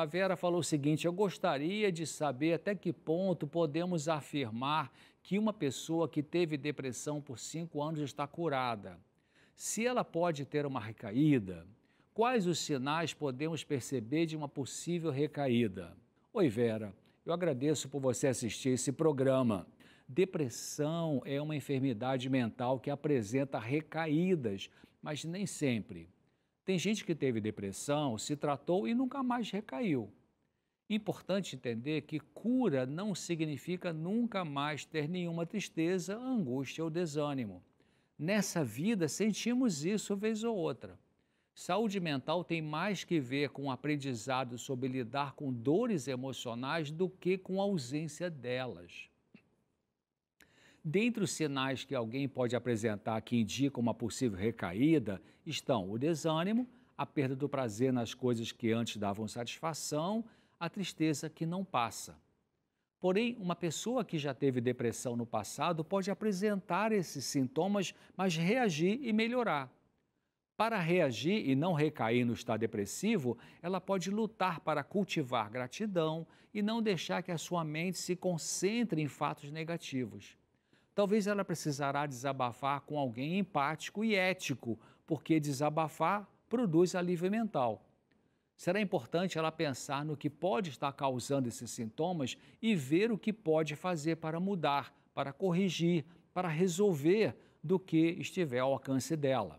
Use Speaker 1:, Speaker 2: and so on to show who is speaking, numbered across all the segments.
Speaker 1: a Vera falou o seguinte: eu gostaria de saber até que ponto podemos afirmar que uma pessoa que teve depressão por cinco anos está curada. Se ela pode ter uma recaída, quais os sinais podemos perceber de uma possível recaída? Oi, Vera, eu agradeço por você assistir esse programa. Depressão é uma enfermidade mental que apresenta recaídas, mas nem sempre. Tem gente que teve depressão, se tratou e nunca mais recaiu. Importante entender que cura não significa nunca mais ter nenhuma tristeza, angústia ou desânimo. Nessa vida sentimos isso vez ou outra. Saúde mental tem mais que ver com o aprendizado sobre lidar com dores emocionais do que com a ausência delas. Dentre os sinais que alguém pode apresentar que indicam uma possível recaída estão o desânimo, a perda do prazer nas coisas que antes davam satisfação, a tristeza que não passa. Porém, uma pessoa que já teve depressão no passado pode apresentar esses sintomas, mas reagir e melhorar. Para reagir e não recair no estado depressivo, ela pode lutar para cultivar gratidão e não deixar que a sua mente se concentre em fatos negativos. Talvez ela precisará desabafar com alguém empático e ético, porque desabafar produz alívio mental. Será importante ela pensar no que pode estar causando esses sintomas e ver o que pode fazer para mudar, para corrigir, para resolver do que estiver ao alcance dela.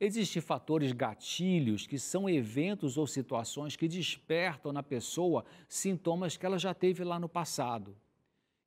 Speaker 1: Existem fatores gatilhos, que são eventos ou situações que despertam na pessoa sintomas que ela já teve lá no passado.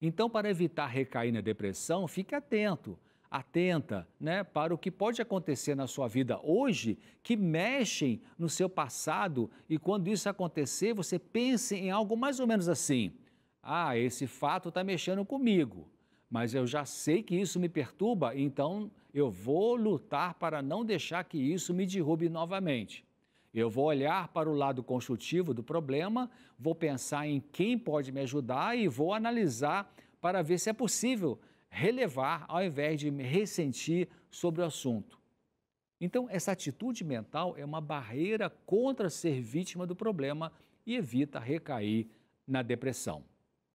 Speaker 1: Então, para evitar recair na depressão, fique atento, atenta, né, para o que pode acontecer na sua vida hoje que mexem no seu passado e quando isso acontecer, você pense em algo mais ou menos assim: ah, esse fato está mexendo comigo, mas eu já sei que isso me perturba, então eu vou lutar para não deixar que isso me derrube novamente. Eu vou olhar para o lado construtivo do problema, vou pensar em quem pode me ajudar e vou analisar para ver se é possível relevar ao invés de me ressentir sobre o assunto. Então, essa atitude mental é uma barreira contra ser vítima do problema e evita recair na depressão.